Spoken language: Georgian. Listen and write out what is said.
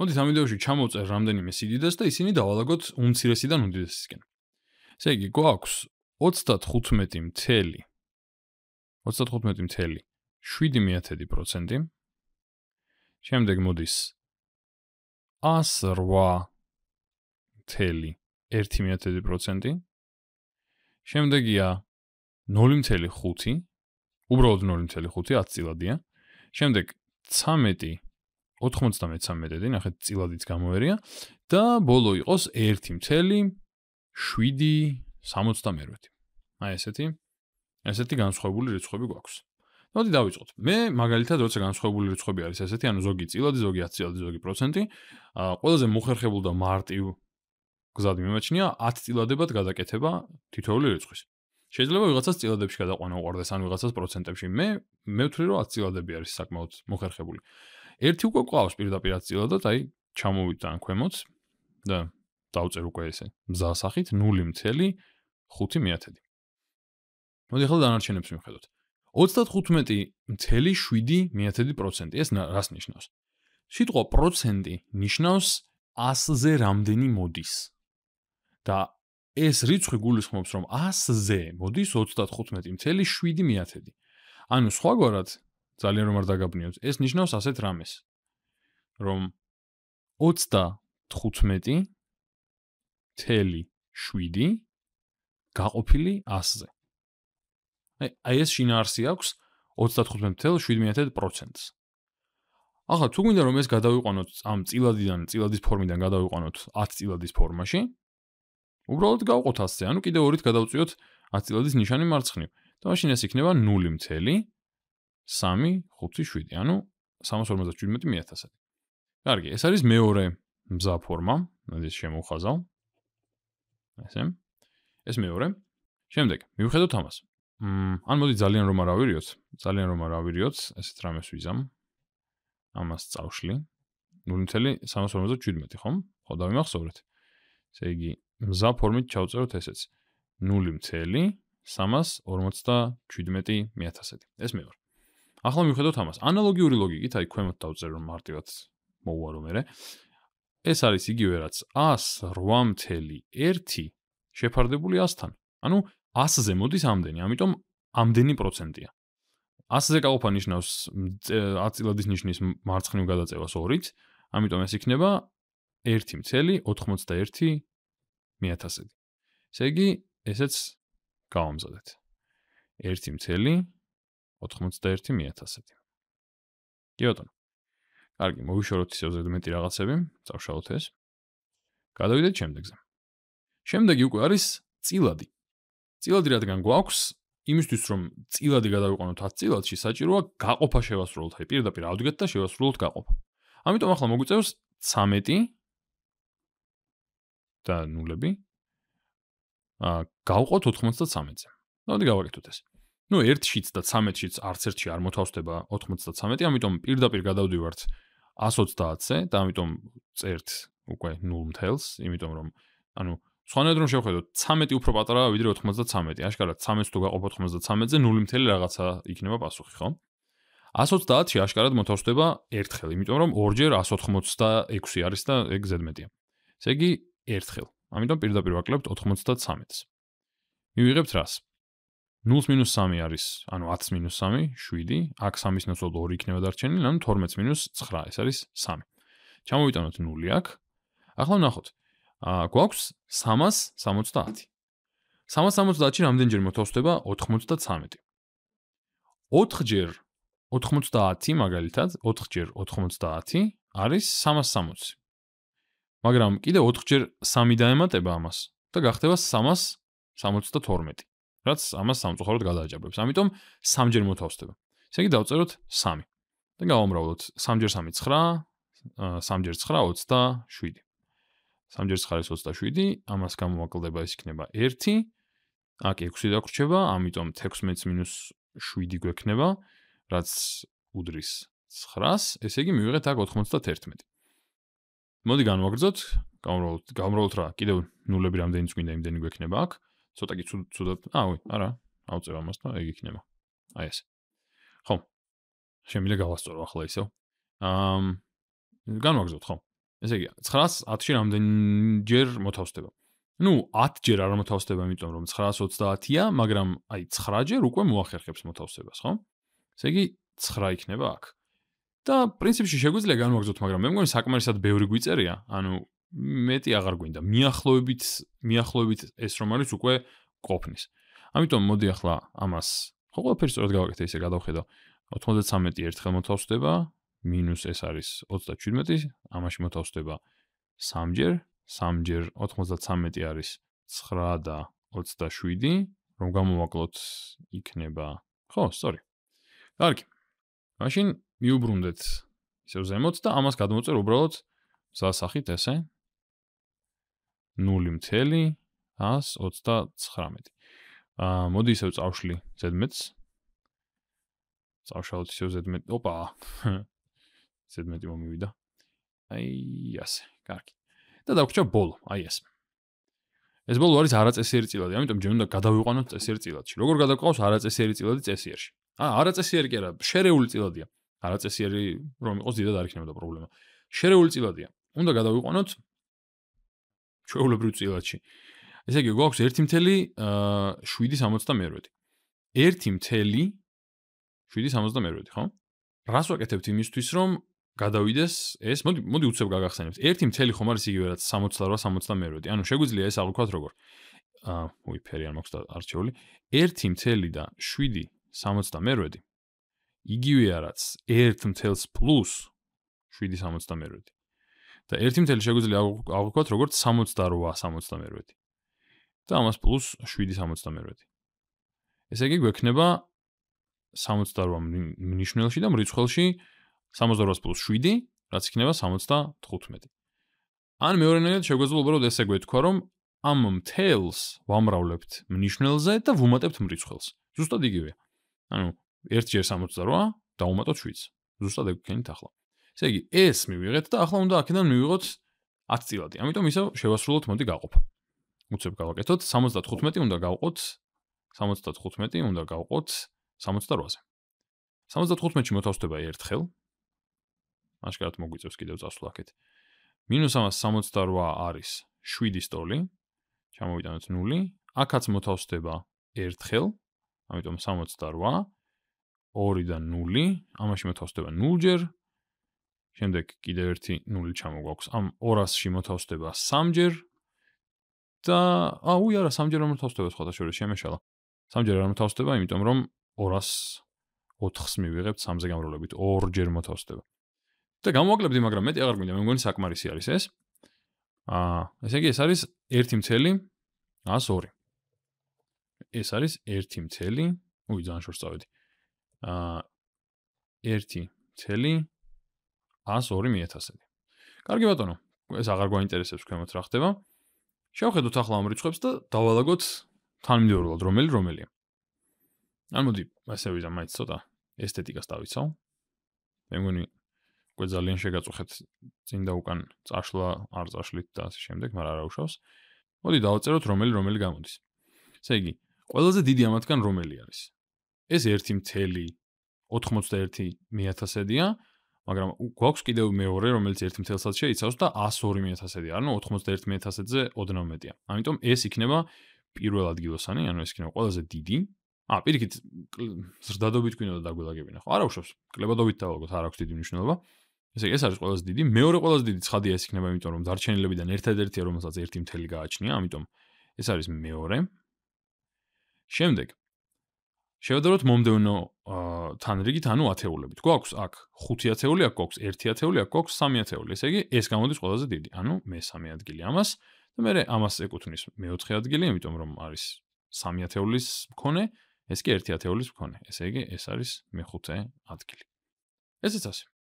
მოდით ამ ვიდეოში ჩამოვწერ რამდენიმე სიდიდეს და ისინი დავალაგოთ უმცირესიდან უდიდესისკენ. ესე იგი, გვაქვს 35.75%. შემდეგ მოდის 108.1%. შემდეგია 0.5. უბრალოდ 0.5 10 წილადია. შემდეგ 13 93-დი, ნახეთ, წილადიც გამოერია და ბოლო იყოს 1.7 აი ესეთი. ესეთი განსხვავებული რიცხვები გვაქვს. მოდი დავიწყოთ. მე მაგალითად, როცა განსხვავებული რიცხვები არის ესეთი, ანუ ზოგი წილადი, ზოგი 10 წილადი, ზოგი პროცენტი, აა ყველაზე მოხერხებული და მარტივ გზად მიმეჩნია 10 წილადებად გადაკეთება თითოეული რიცხვის. შეიძლება ვიღაცას წილადებში გადაყვანა უყურდეს, ან ვიღაცას პროცენტებში. მე მე ვთვლი, რომ 10 წილადები არის საკმაოდ მოხერხებული. ერთი უკვე ყავს პირდაპირ აცილადოთ, აი ჩამოვიდან ქვემოთ და დავწერ უკვე ესე. მზასახით 0.5 მეათედი. მოდი ახლა დანარჩენებს მივხედოთ. 35.7 მეათედი პროცენტი. ეს რას ნიშნავს? სიტყვა პროცენტი ნიშნავს 100-ზე რამდენი მოდის. და ეს რიცხვი გულისხმობს, რომ 100-ზე მოდის 35.7 მეათედი. ანუ სხვაგვარად, ძალიან რომ არ დაგაბნიოთ. ეს ნიშნავს ასეთ რამეს, რომ 35.7 გაყოფილი 100-ზე. აი ეს შინაარსი აქვს 35.7%-ს. ახლა თუ გვინდა რომ ეს გადავიყვანოთ ამ წილადიდან, წილადის ფორმიდან გადავიყვანოთ 10 წილადის ფორმაში, უბრალოდ გავყოთ 100-ზე, ანუ კიდე ორით გადავწიოთ 10 წილადის ნიშანი მარცხნივ. და მაშინ ეს იქნება 0.7 357, ანუ 357 მეათასად. კარგი, ეს არის მეორე მზა ფორმა, მაგის შემოხაზავ. ესე. ეს მეორე. შემდეგ, მივხედოთ ამას. მმ, ან მოდი ძალიან რომ არ ავირიოთ, ძალიან რომ არ ავირიოთ ესეთ რამეს ვიზამ. ამას წავშლი. 0.357, ხომ? ხო, დავიმახსოვრეთ. ესე იგი, მზა ფორმით ჩავწეროთ ესეც. 0.357 მეათასად. ეს მეორე. ახლა მივხედოთ ამას. ანალოგიური ლოგიკით, აი ქვემოთ დავწერ რომ მარტივად მოუვარო მე. ეს არის იგივე რაც 108.1 შეფარდებული 100-თან. ანუ 100-ზე მოდის ამდენი, ამიტომ ამდენი პროცენტია. 100-ზე გაუფა ნიშნავს აწილადის ნიშნის მარცხნივ გადაწევას 2-ით, ამიტომ ეს იქნება 1.91 მეათასები. ესე იგი, ესეც გავამზადეთ. 1.91 91 მეათასები. კი ბატონო. კარგი, მოვიშოროთ ისევ ზედმეტი რაღაცები, წავშალოთ ეს. გადავიდეთ შემდეგზე. შემდეგი უკვე არის წილადი. წილადი რადგან გვაქვს იმისთვის რომ წილადი გადავიყვანოთ 10 წილადში საჭიროა გაყოფა შევასრულოთ, აი პირდაპირ ავდგეთ და შევასრულოთ გაყოფა. ამიტომ ახლა მოგვიწევს 13 და ნულები. აა გავყოთ 93-ზე. მოდი გავაკეთოთ ეს. ну 1-შიც და 13-შიც არც ერთში არ მოთავსდება 93, ამიტომ პირდაპირ გადავდივართ 130-ზე და ამიტომ წერთ უკვე 0 მთელს, იმიტომ რომ ანუ სხვანაირად რომ შევხედოთ, 13 უფრო პატარაა ვიდრე 93. აშკარად 13-ს თუ გაყოფ 93-ზე 0 მთელი რაღაცა იქნება პასუხი, ხო? 130-ში აშკარად მოთავსდება 1 ხელი, იმიტომ რომ 2-ჯერ 186 არის და ეგ ზედმეტია. ესე იგი 1 ხელ. ამიტომ პირდაპირ ვაკლებთ 93-ს. მივიღებთ რას? 1 0-3 არის, ანუ 10-3, 7, აქ 3-ის ნაცვლად 2 იქნება დარჩენილი, ანუ 12-9, ეს არის 3. ჩამოვიტანოთ 0 აქ. ახლა ვნახოთ. აა გვაქვს 360. 360-ში რამდენჯერ მოთავსდება 93? 4 90 მაგალითად, 4 ჯერ 90 არის 360. მაგრამ კიდე 4 ჯერ 3 დაემატება ამას და გახდება 300 72. რაც ამას სამწუხაროდ გადააჭებებს. ამიტომ სამჯერ მოთავსდება. ესე იგი დავწეროთ 3. და გავამრავლოთ 3 ჯერ 3 9, 3 ჯერ 9 27. 3 ჯერ 9 არის 27, ამას გამოვაკლდება ეს იქნება 1. აკ 6 დაგრჩება, ამიტომ 16 მინუს 7 გვექნება, რაც უდრის 9-ს, ესე იგი მივიღეთ აქ 91. მოდი განვაგრძოთ, გამოვაკლოთ, გამოვაკლოთ რა, კიდევ ნულები რამდენიც გვინდა, იმდენი გვექნება აქ. 1 ცოტა კი ცუდად აუ არა აუწევ ამას და ეგ იქნება აი ეს ხო შემიძლია გავასწორო ახლა ისევ ამ განვაგზავნოთ ხო ესე იგი 910-ში რამდენჯერ მოთავსდება ну 10 ჯერ არ მოთავსდება იმიტომ რომ 930-ია მაგრამ აი 9 ჯერ უკვე მოახერხებს მოთავსებას ხო ესე იგი 9 იქნება აქ და პრინციპში შეგვიძლია განვაგზავნოთ მაგრამ მე მგონი საკმარისად ბევრი გვიწერია ანუ მეტი აღარ გვინდა. მიახლოებით მიახლოებით ეს რომ არის უკვე ყოფნის. ამიტომ მოდი ახლა ამას ხო ყველაფერს სწორად გავაკეთე ისე გადავხედო. 93 ერთხელ მოთავსდება მინუს ეს არის 37, ამაში მოთავსდება 3ჯერ, 3ჯერ 93 არის 9 და 27, რომ გამოვაკლოთ იქნება ხო, სორი. კარგი. მაშინ მიუბრუნდეთ ისევ ზემოთ და ამას გადმოწერ უბრალოდ სასახით ესე 0.139. ა მოდი ისევ წავშლი ზედმეტს. წავშალოთ ისევ ზედმეტ. ოპა. ზედმეტი მომივიდა. აი, ასე, კარგი. და დაგვრჩა ბოლო, აი ეს. ეს ბოლო არის არაწესიერი წილად, ამიტომ ჯერ უნდა გადავიყვანოთ წესიერი წილადში. როგორ გადავყავს არაწესიერი წილადი წესიერში? აა, არაწესიერი კი არა, შერეული წილადია. არაწესიერი რომ იყოს, დედა არ იქნებოდა პრობლემა. შერეული წილადია. უნდა გადავიყვანოთ 0.139. ჩვეულებრივ წილაში. ესე იგი, გვაქვს 1.7 1.7 ხო? რას ვაკეთებთ იმისთვის, რომ გადავიდეს ეს, მოდი მოდი უცებ გაგახსენებთ. 1.7 ხომ არის იგივე რაც 68-68. ანუ შეგვიძლია ეს აღვქვათ როგორ? აა, უი, ფერი არ მაქვს და არჩეული. 1.7 და 7.68 იგივეა რაც 1.7 პლუს 7.68. და 1 მთელი შეგვიძლია აღვიქვათ როგორც 68.78 და ამას პლუს 7.78 ესე იგი გვექნება 68 მნიშვნელში და მრიცხველში 68 პლუს 7 რაც იქნება 75 ან მეორენაირად შეგვეძლობა რომ ესე გვეთქვა რომ ამ მთელს ვამრავლებთ მნიშვნელზე და ვუმატებთ მრიცხველს ზუსტად იგივეა ანუ 1 ჯერ 68 და უმატოთ 7 ზუსტად ეგ გქენით ახლა ესე იგი, ეს მივიღეთ და ახლა უნდა აქედან მივიღოთ 10 წილადი. ამიტომ ისევ შევასრულოთ მოდი გაყოფა. უცებ გავაკეთოთ 75 უნდა გავყოთ 75 უნდა გავყოთ 68-ზე. 75-ში მოთავსდება ერთხელ. მაშკარად მოგვიწევს კიდევ წასვლა აქეთ. -368 არის 7-ის ტოლი. ჩამოვიტანოთ 0. აქაც მოთავსდება ერთხელ. ამიტომ 68 2-დან 0, ამაში მოთავსდება 0 ჯერ, შემდეგ კიდევ ერთი ნული ჩამოგვაქვს. ამ 200-ში მოთავსდება 3ჯერ და აუი არა 3ჯერ რომ მოთავსდება სხვა და შორის შემეშალა. 3ჯერ არ მოთავსდება, იმიტომ რომ 200-ს მივიღებთ 3-ზე გამრავლებით 2ჯერ მოთავსდება. და გამოვაკლებდი, მაგრამ მეტი აღარ მინდა, მე მგონი საკმარისი არის ეს. აა, ესე იგი ეს არის 1.102. ეს არის 1.1. უი, ძალიან შორს წავედი. აა 1.1 102000-ი. კარგი ბატონო, ეს აღარ გვაინტერესებს ქვემოთ რა ხდება. შევხედოთ ახლა ამ რიცხვებს და დავალაგოთ თანმიმდევრულად რომელი რომელია. ან მოდი, ასე ვიზამ მაინც ცოტა ესთეტიკას დავიცავ. მე მგონი უკვე ძალიან შეგაწუხეთ წინდა უკან წაშლა არ წაშლით და ასე შემდეგ, მაგრამ არა უშავს. მოდი დავაწეროთ რომელი რომელი გამოდის. ესე იგი, ყველაზე დიდი ამათგან რომელი არის? ეს 1.81 მეათასედია მაგრამ გვაქვს კიდევ მეორე, რომელიც 1 მთელსაც შეიცავს და 102000-ზე, ანუ 91 მთელსაცზე ოდნავ მეტია. ამიტომ ეს იქნება პირველ ადგილოსანი, ანუ ეს იქნება ყველაზე დიდი. ა, პირიქით ზრდადობით გვინდა და დაგვილაგებინა, ხო? არა უშავს. კლებადობით დავალოთ, არ აქვს დიდი მნიშვნელობა. ესე იგი, ეს არის ყველაზე დიდი. მეორე ყველაზე დიდი ცხადია ეს იქნება, იმიტომ რომ დარჩენილებიდან ერთადერთია, რომელსაც 1 მთელი გააჩნია, ამიტომ ეს არის მეორე. შემდეგ შევადაროთ მომდევნო თანრიგით, ანუ ათეულებით. გვაქვს აქ 5 ათეული, აქ გვაქვს 1 ათეული, აქ გვაქვს 3 ათეული. ესე იგი, ეს გამოდის ყველაზე დიდი, ანუ მე 3 ადგილი ამას და მე ამას ეკუთვნის მე 4 ადგილი, იმიტომ რომ არის 3 ათეულის მქონე, ეს კი 1 ათეულის მქონე. ესე იგი, ეს არის მე 5 ადგილი. ესეც ასე.